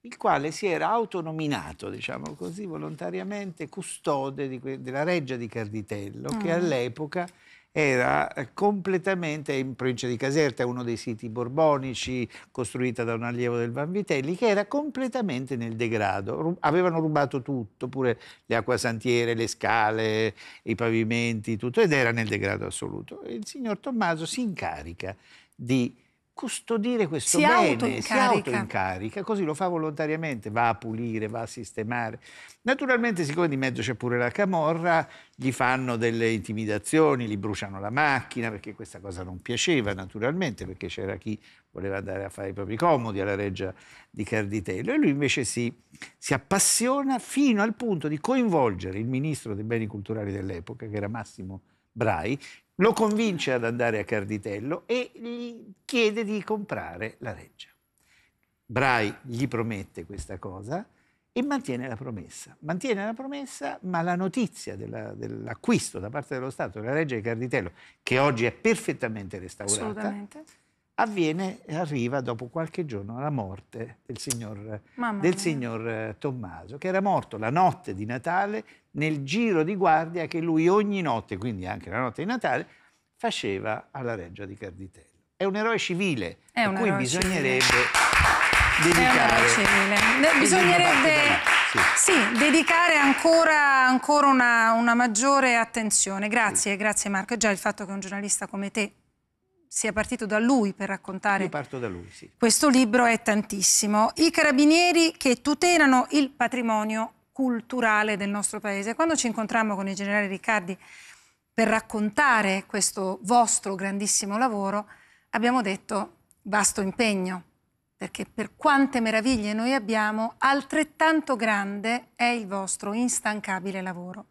il quale si era autonominato, diciamo così, volontariamente custode que- della reggia di Carditello, mm. che all'epoca era eh, completamente in provincia di Caserta, uno dei siti borbonici, costruita da un allievo del Vanvitelli, che era completamente nel degrado. Avevano rubato tutto, pure le acquasantiere, le scale, i pavimenti, tutto, ed era nel degrado assoluto. Il signor Tommaso si incarica di custodire questo si bene, auto si autoincarica, così lo fa volontariamente, va a pulire, va a sistemare. Naturalmente, siccome di mezzo c'è pure la camorra, gli fanno delle intimidazioni, gli bruciano la macchina, perché questa cosa non piaceva naturalmente, perché c'era chi voleva andare a fare i propri comodi alla reggia di Carditello e lui invece si, si appassiona fino al punto di coinvolgere il ministro dei beni culturali dell'epoca, che era Massimo Brai, lo convince ad andare a Carditello e gli chiede di comprare la reggia. Brai gli promette questa cosa e mantiene la promessa. Mantiene la promessa, ma la notizia dell'acquisto da parte dello Stato della reggia di Carditello, che oggi è perfettamente restaurata, Assolutamente avviene e arriva dopo qualche giorno alla morte del signor, del signor, eh, Tommaso, che era morto la notte di Natale nel giro di guardia che lui ogni notte, quindi anche la notte di Natale, faceva alla reggia di Carditello. È un eroe civile, è a cui bisognerebbe civile. dedicare... È un eroe civile. Bisognerebbe... Sì. sì. dedicare ancora, ancora una, una, maggiore attenzione. Grazie, sì. grazie Marco. È già il fatto che un giornalista come te sia partito da lui per raccontare Io parto da lui, sì. questo libro è tantissimo. I carabinieri che tutelano il patrimonio culturale del nostro paese. Quando ci incontrammo con il generale Riccardi per raccontare questo vostro grandissimo lavoro, abbiamo detto vasto impegno, perché per quante meraviglie noi abbiamo, altrettanto grande è il vostro instancabile lavoro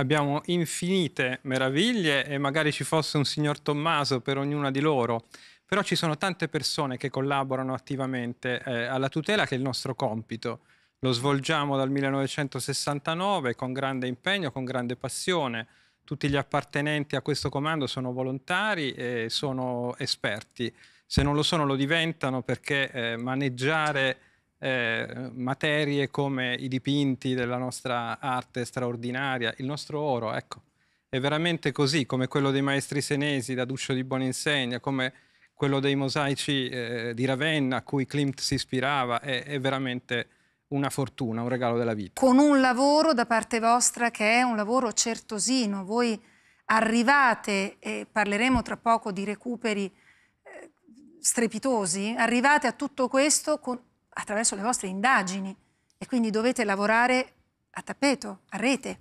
abbiamo infinite meraviglie e magari ci fosse un signor Tommaso per ognuna di loro, però ci sono tante persone che collaborano attivamente eh, alla tutela che è il nostro compito. Lo svolgiamo dal 1969 con grande impegno, con grande passione. Tutti gli appartenenti a questo comando sono volontari e sono esperti. Se non lo sono lo diventano perché eh, maneggiare eh, materie come i dipinti della nostra arte straordinaria, il nostro oro, ecco. È veramente così, come quello dei maestri senesi da Duccio di Boninsegna, come quello dei mosaici eh, di Ravenna a cui Klimt si ispirava, è, è veramente una fortuna, un regalo della vita. Con un lavoro da parte vostra che è un lavoro certosino, voi arrivate, e parleremo tra poco di recuperi eh, strepitosi, arrivate a tutto questo con attraverso le vostre indagini e quindi dovete lavorare a tappeto, a rete.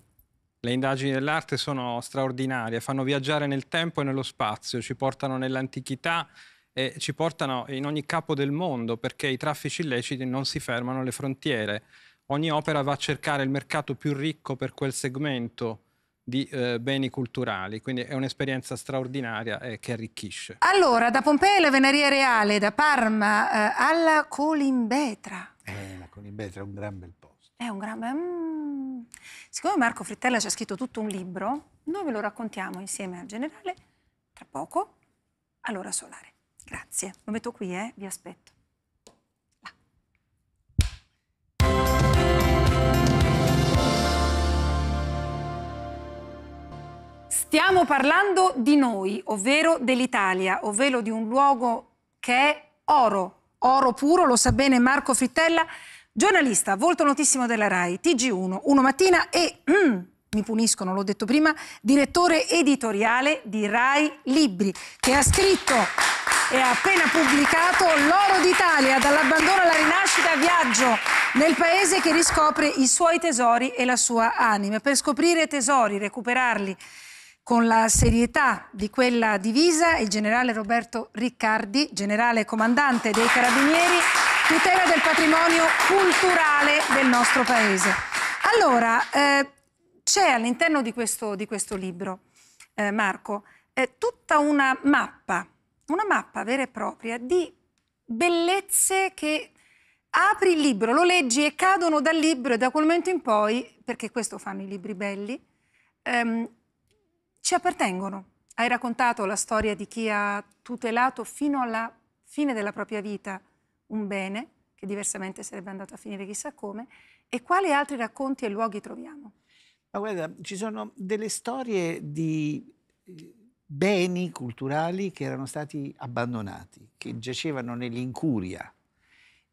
Le indagini dell'arte sono straordinarie, fanno viaggiare nel tempo e nello spazio, ci portano nell'antichità e ci portano in ogni capo del mondo perché i traffici illeciti non si fermano alle frontiere. Ogni opera va a cercare il mercato più ricco per quel segmento di eh, beni culturali, quindi è un'esperienza straordinaria eh, che arricchisce. Allora, da Pompei alla Venaria Reale, da Parma eh, alla Colimbetra. Eh, la Colimbetra è un gran bel posto. È un gran bel... Mm. Siccome Marco Frittella ci ha scritto tutto un libro, noi ve lo raccontiamo insieme al generale tra poco, all'ora solare. Grazie, lo metto qui, eh? vi aspetto. Stiamo parlando di noi, ovvero dell'Italia, ovvero di un luogo che è oro, oro puro, lo sa bene Marco Frittella, giornalista, volto notissimo della RAI, TG1, 1 mattina e, mm, mi puniscono, l'ho detto prima, direttore editoriale di RAI Libri, che ha scritto e ha appena pubblicato L'oro d'Italia, dall'abbandono alla rinascita, viaggio nel paese che riscopre i suoi tesori e la sua anima. Per scoprire tesori, recuperarli, con la serietà di quella divisa, il generale Roberto Riccardi, generale comandante dei Carabinieri, tutela del patrimonio culturale del nostro paese. Allora, eh, c'è all'interno di, di questo, libro, eh, Marco, eh, tutta una mappa, una mappa vera e propria di bellezze che apri il libro, lo leggi e cadono dal libro e da quel momento in poi, perché questo fanno i libri belli, ehm, ci appartengono. Hai raccontato la storia di chi ha tutelato fino alla fine della propria vita un bene, che diversamente sarebbe andato a finire chissà come, e quali altri racconti e luoghi troviamo? Ma guarda, ci sono delle storie di eh, beni culturali che erano stati abbandonati, che giacevano nell'incuria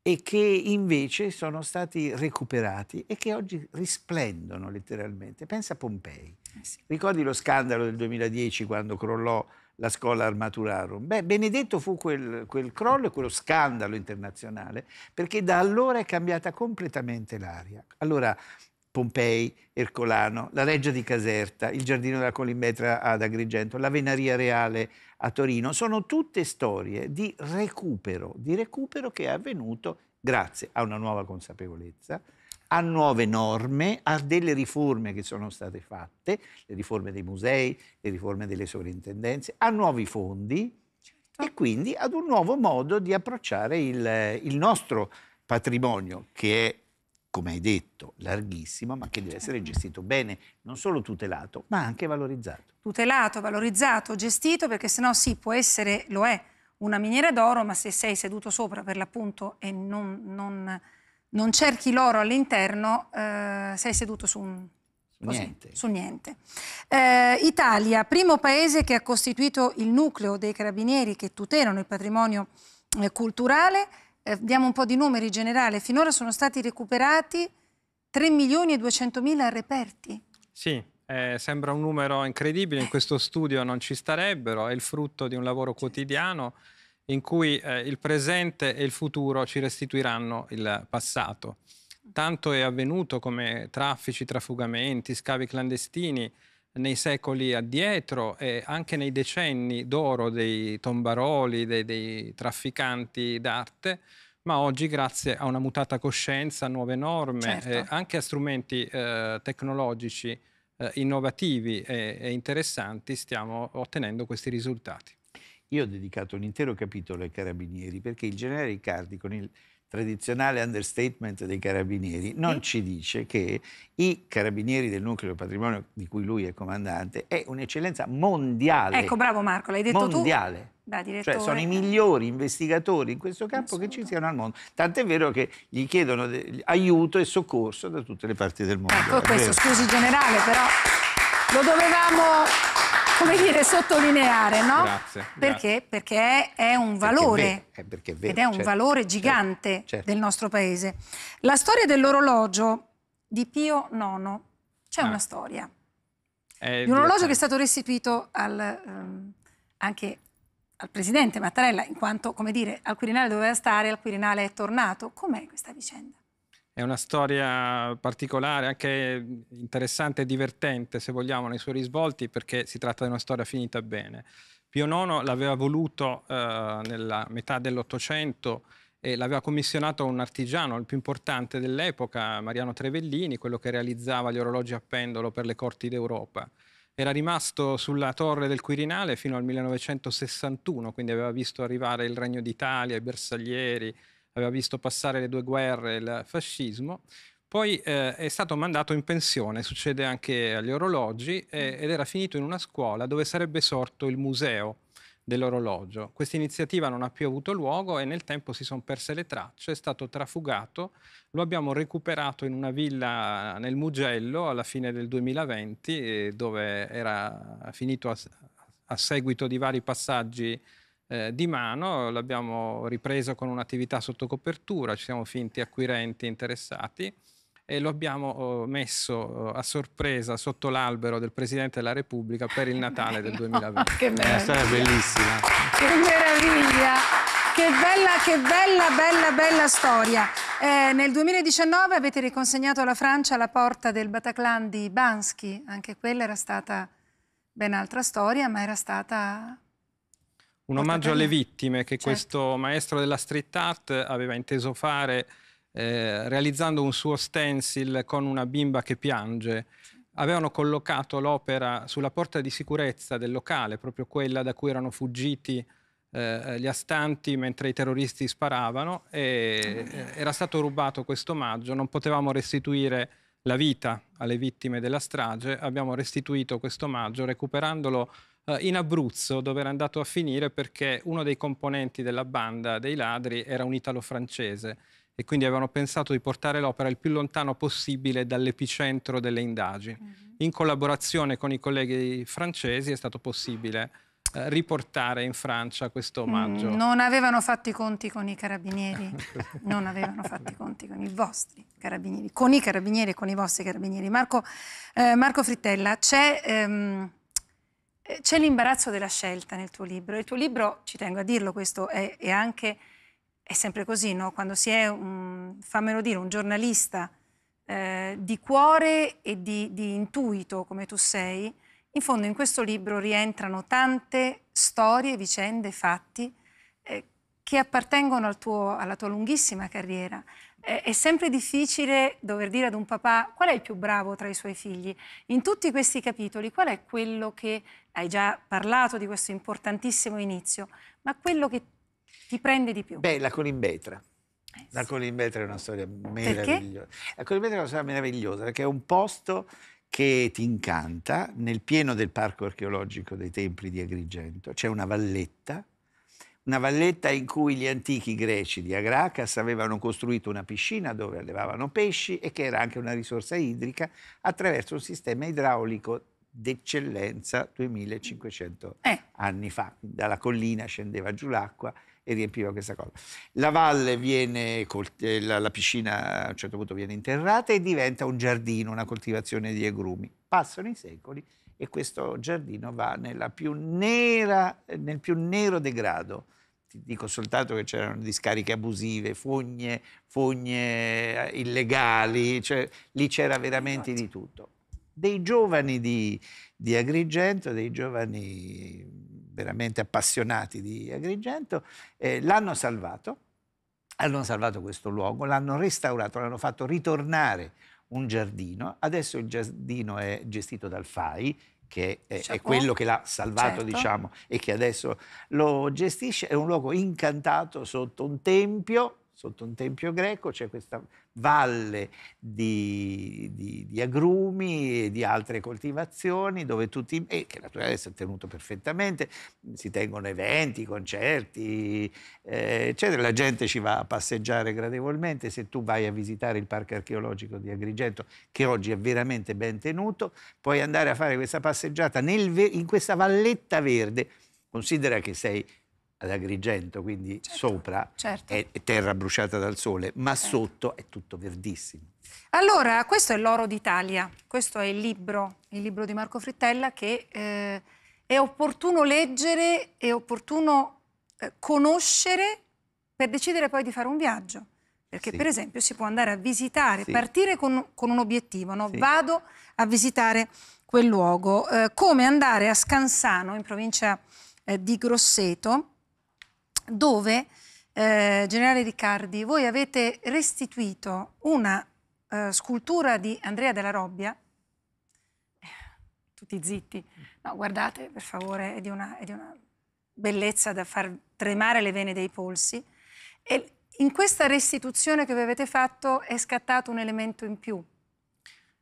e che invece sono stati recuperati e che oggi risplendono letteralmente. Pensa a Pompei. Eh sì. Ricordi lo scandalo del 2010 quando crollò la scuola Armaturarum? Beh, benedetto fu quel, quel crollo e quello scandalo internazionale perché da allora è cambiata completamente l'aria. Allora, Pompei, Ercolano, la Reggia di Caserta, il Giardino della Colimbetra ad Agrigento, la Venaria Reale a Torino, sono tutte storie di recupero, di recupero che è avvenuto grazie a una nuova consapevolezza, a nuove norme, a delle riforme che sono state fatte, le riforme dei musei, le riforme delle sovrintendenze, a nuovi fondi certo. e quindi ad un nuovo modo di approcciare il, il nostro patrimonio che è come hai detto, larghissimo, ma che deve certo. essere gestito bene, non solo tutelato, ma anche valorizzato. Tutelato, valorizzato, gestito, perché sennò sì, può essere, lo è, una miniera d'oro, ma se sei seduto sopra per l'appunto e non, non, non cerchi l'oro all'interno, eh, sei seduto su un... Così, niente. Su niente. Eh, Italia, primo paese che ha costituito il nucleo dei carabinieri che tutelano il patrimonio eh, culturale, eh, diamo un po' di numeri generale, finora sono stati recuperati 3 milioni e 200 mila reperti. Sì, eh, sembra un numero incredibile, in questo studio non ci starebbero, è il frutto di un lavoro quotidiano in cui eh, il presente e il futuro ci restituiranno il passato. Mm. Tanto è avvenuto come traffici, trafugamenti, scavi clandestini, nei secoli addietro e anche nei decenni d'oro dei tombaroli, dei, dei trafficanti d'arte, ma oggi grazie a una mutata coscienza, a nuove norme, certo. eh, anche a strumenti eh, tecnologici eh, innovativi e, e interessanti, stiamo ottenendo questi risultati. Io ho dedicato un intero capitolo ai carabinieri perché il generale Riccardi con il tradizionale understatement dei carabinieri, non ci dice che i carabinieri del nucleo patrimonio di cui lui è comandante è un'eccellenza mondiale. Ecco, bravo Marco, l'hai detto mondiale. tu. Da direttore. Cioè sono i migliori investigatori in questo campo che ci siano al mondo. Tant'è vero che gli chiedono aiuto e soccorso da tutte le parti del mondo. Ecco questo, scusi generale, però lo dovevamo come dire, sottolineare, no? Grazie. Perché? Grazie. Perché è un valore, perché è, perché è vero, ed è un certo, valore certo, gigante certo, del nostro paese. La storia dell'orologio di Pio IX, c'è ah. una storia. È di un orologio che è stato restituito al, um, anche al presidente Mattarella, in quanto, come dire, al Quirinale doveva stare, al Quirinale è tornato. Com'è questa vicenda? È una storia particolare, anche interessante e divertente, se vogliamo, nei suoi risvolti, perché si tratta di una storia finita bene. Pio IX l'aveva voluto eh, nella metà dell'Ottocento e l'aveva commissionato un artigiano, il più importante dell'epoca, Mariano Trevellini, quello che realizzava gli orologi a pendolo per le corti d'Europa. Era rimasto sulla torre del Quirinale fino al 1961, quindi aveva visto arrivare il Regno d'Italia, i bersaglieri, aveva visto passare le due guerre, e il fascismo, poi eh, è stato mandato in pensione, succede anche agli orologi, eh, ed era finito in una scuola dove sarebbe sorto il museo dell'orologio. Questa iniziativa non ha più avuto luogo e nel tempo si sono perse le tracce, è stato trafugato, lo abbiamo recuperato in una villa nel Mugello alla fine del 2020 eh, dove era finito a, a seguito di vari passaggi eh, di mano, l'abbiamo ripreso con un'attività sotto copertura, ci siamo finti acquirenti interessati e lo abbiamo oh, messo oh, a sorpresa sotto l'albero del Presidente della Repubblica per il Natale del 2020. che meraviglia. È una storia bellissima. Che meraviglia! Che bella, che bella, bella, bella storia. Eh, nel 2019 avete riconsegnato alla Francia la porta del Bataclan di Bansky, anche quella era stata ben altra storia, ma era stata un omaggio alle vittime che certo. questo maestro della street art aveva inteso fare eh, realizzando un suo stencil con una bimba che piange. Avevano collocato l'opera sulla porta di sicurezza del locale, proprio quella da cui erano fuggiti eh, eh gli astanti mentre i terroristi sparavano e eh, era stato rubato questo omaggio, non potevamo restituire la vita alle vittime della strage, abbiamo restituito questo omaggio recuperandolo eh, in Abruzzo dove era andato a finire perché uno dei componenti della banda dei ladri era un italo-francese e quindi avevano pensato di portare l'opera il più lontano possibile dall'epicentro delle indagini. Mm -hmm. In collaborazione con i colleghi francesi è stato possibile eh, riportare in Francia questo mm, omaggio. Mm, non avevano fatto i conti con i carabinieri, non avevano fatto i conti con i vostri carabinieri, con i carabinieri e con i vostri carabinieri. Marco, eh, Marco Frittella, c'è... Ehm eh, c'è l'imbarazzo della scelta nel tuo libro. Il tuo libro, ci tengo a dirlo, questo è, è anche, è sempre così, no? Quando si è, un, fammelo dire, un giornalista eh, di cuore e di, di intuito come tu sei, in fondo in questo libro rientrano tante storie, vicende, fatti eh, che appartengono al tuo, alla tua lunghissima carriera è sempre difficile dover dire ad un papà qual è il più bravo tra i suoi figli. In tutti questi capitoli qual è quello che, hai già parlato di questo importantissimo inizio, ma quello che ti prende di più? Beh, la colimbetra. Eh, la Colimbetra è una storia meravigliosa. Perché? La Colimbetra è una storia meravigliosa perché è un posto che ti incanta nel pieno del parco archeologico dei Templi di Agrigento. C'è una valletta una valletta in cui gli antichi greci di Agracas avevano costruito una piscina dove allevavano pesci e che era anche una risorsa idrica attraverso un sistema idraulico d'eccellenza 2500 eh. anni fa. Dalla collina scendeva giù l'acqua e riempiva questa cosa. La valle viene, eh, la, la piscina a un certo punto viene interrata e diventa un giardino, una coltivazione di agrumi. Passano i secoli e questo giardino va più nera, nel più nero degrado. Ti dico soltanto che c'erano discariche abusive, fogne, fogne eh, illegali, cioè, lì c'era veramente di esatto. tutto. Dei giovani di, di Agrigento, dei giovani veramente appassionati di Agrigento, eh, l'hanno salvato, hanno salvato questo luogo, l'hanno restaurato, l'hanno fatto ritornare un giardino, adesso il giardino è gestito dal FAI che è, è, quello che l'ha salvato, certo. diciamo, e che adesso lo gestisce, è un luogo incantato sotto un tempio sotto un tempio greco c'è questa valle di, di, di agrumi e di altre coltivazioni dove tutti, eh, che naturalmente è tenuto perfettamente, si tengono eventi, concerti, eh, eccetera, la gente ci va a passeggiare gradevolmente, se tu vai a visitare il parco archeologico di Agrigento, che oggi è veramente ben tenuto, puoi andare a fare questa passeggiata nel, in questa valletta verde, considera che sei ad Agrigento, quindi certo, sopra certo. È, terra bruciata dal sole, ma certo. sotto è tutto verdissimo. Allora, questo è l'oro d'Italia, questo è il libro, il libro di Marco Frittella che eh, è opportuno leggere, è opportuno eh, conoscere per decidere poi di fare un viaggio. Perché sì. per esempio si può andare a visitare, sì. partire con, con, un obiettivo, no? sì. vado a visitare quel luogo, eh, come andare a Scansano in provincia eh, di Grosseto, dove, eh, generale Riccardi, voi avete restituito una eh, scultura di Andrea della Robbia, eh, tutti zitti, no, guardate per favore, è di, una, è di una bellezza da far tremare le vene dei polsi, e in questa restituzione che vi avete fatto è scattato un elemento in più,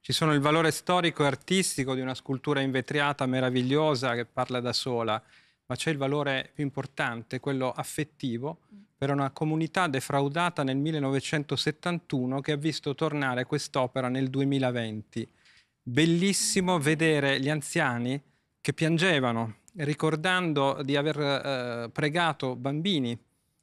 ci sono il valore storico e artistico di una scultura invetriata meravigliosa che parla da sola ma c'è il valore più importante, quello affettivo, mm. per una comunità defraudata nel 1971 che ha visto tornare quest'opera nel 2020. Bellissimo vedere gli anziani che piangevano, ricordando di aver eh, pregato bambini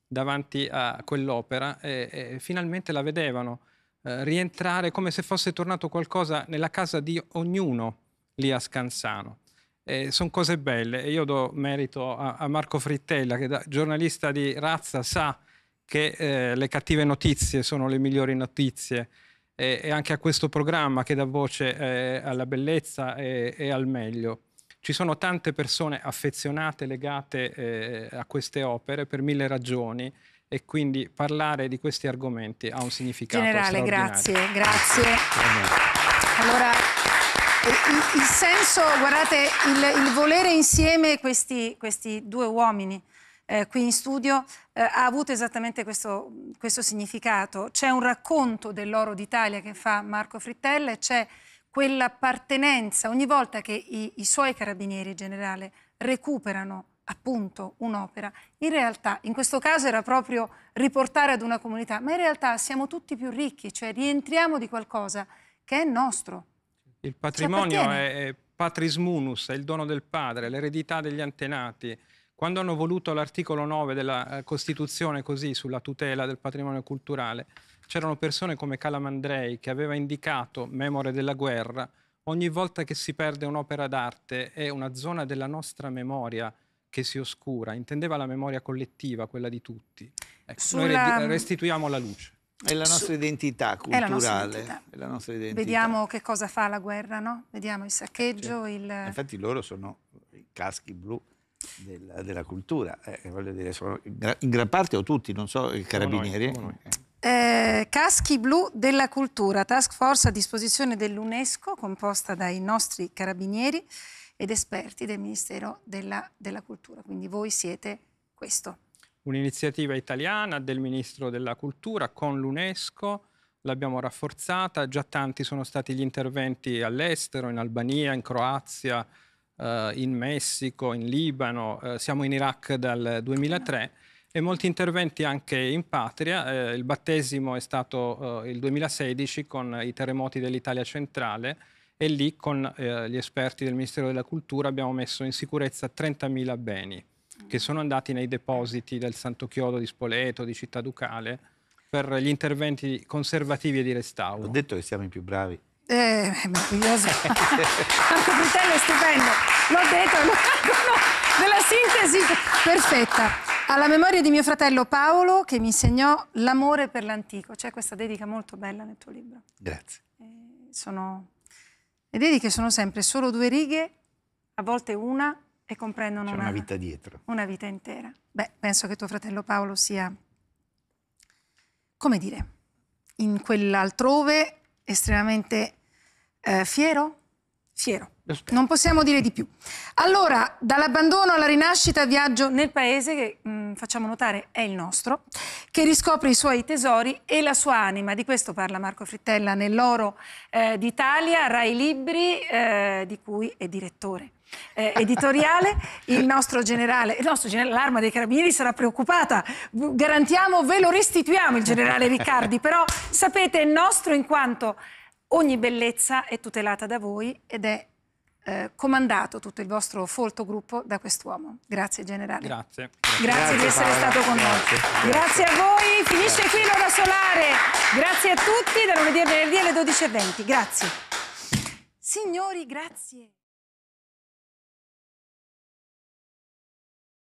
davanti a quell'opera e, e finalmente la vedevano eh, rientrare come se fosse tornato qualcosa nella casa di ognuno lì a Scansano. Eh, sono cose belle e io do merito a, a Marco Frittella che da giornalista di razza sa che eh, le cattive notizie sono le migliori notizie e, e, anche a questo programma che dà voce eh, alla bellezza e, e, al meglio. Ci sono tante persone affezionate, legate eh, a queste opere per mille ragioni e quindi parlare di questi argomenti ha un significato. Generale, grazie, grazie. Allora, il, senso, guardate, il, il volere insieme questi, questi due uomini eh, qui in studio eh, ha avuto esattamente questo, questo significato. C'è un racconto dell'oro d'Italia che fa Marco Frittella e c'è quell'appartenenza ogni volta che i, i suoi carabinieri, generale, recuperano appunto un'opera. In realtà, in questo caso era proprio riportare ad una comunità, ma in realtà siamo tutti più ricchi, cioè rientriamo di qualcosa che è nostro, il patrimonio è, patris munus, è il dono del padre, l'eredità degli antenati. Quando hanno voluto l'articolo 9 della eh, Costituzione così sulla tutela del patrimonio culturale, c'erano persone come Calamandrei che aveva indicato, memore della guerra, ogni volta che si perde un'opera d'arte è una zona della nostra memoria che si oscura, intendeva la memoria collettiva, quella di tutti. Ecco, Sulla... Noi restituiamo la luce. È la nostra su... identità culturale. Nostra identità. Nostra identità. Vediamo che cosa fa la guerra, no? Vediamo il saccheggio, eh, il... Infatti loro sono i caschi blu della, della cultura, eh, eh voglio dire, sono in gran, in gran parte o tutti, non so, i carabinieri. noi, noi. Eh, caschi blu della cultura, task force a disposizione dell'UNESCO, composta dai nostri carabinieri ed esperti del Ministero della, della Cultura. Quindi voi siete questo un'iniziativa italiana del Ministro della Cultura con l'UNESCO, l'abbiamo rafforzata, già tanti sono stati gli interventi all'estero, in Albania, in Croazia, eh, in Messico, in Libano, eh, siamo in Iraq dal 2003 e molti interventi anche in patria. Eh, il battesimo è stato eh, il 2016 con i terremoti dell'Italia centrale e lì con eh, gli esperti del Ministero della Cultura abbiamo messo in sicurezza 30.000 beni che sono andati nei depositi del Santo Chiodo di Spoleto, di Città Ducale, per gli interventi conservativi e di restauro. Ho detto che siamo i più bravi. Eh, è meraviglioso. Marco Britello è stupendo. L'ho detto, no, no, della sintesi perfetta. Alla memoria di mio fratello Paolo che mi insegnò l'amore per l'antico. C'è questa dedica molto bella nel tuo libro. Grazie. Eh, sono... Le dediche sono sempre solo due righe, a volte una, e comprendono C'è una, una vita dietro. Una vita intera. Beh, penso che tuo fratello Paolo sia, come dire, in quell'altrove estremamente eh, fiero? Fiero. Non possiamo dire di più. Allora, dall'abbandono alla rinascita, viaggio nel paese che mh, mm, facciamo notare è il nostro, che riscopre i suoi tesori e la sua anima. Di questo parla Marco Frittella nell'Oro eh, d'Italia, Rai Libri, eh, di cui è direttore eh, editoriale, il nostro generale, il nostro generale, l'arma dei carabinieri sarà preoccupata. Garantiamo, ve lo restituiamo il generale Riccardi, però sapete, è nostro in quanto ogni bellezza è tutelata da voi ed è eh, comandato tutto il vostro folto gruppo da quest'uomo. Grazie generale. Grazie. Grazie, grazie di essere Paola. stato con grazie. noi. Grazie. grazie. a voi, finisce qui l'ora solare. Grazie a tutti, da lunedì a venerdì alle 12.20. Grazie. Signori, grazie.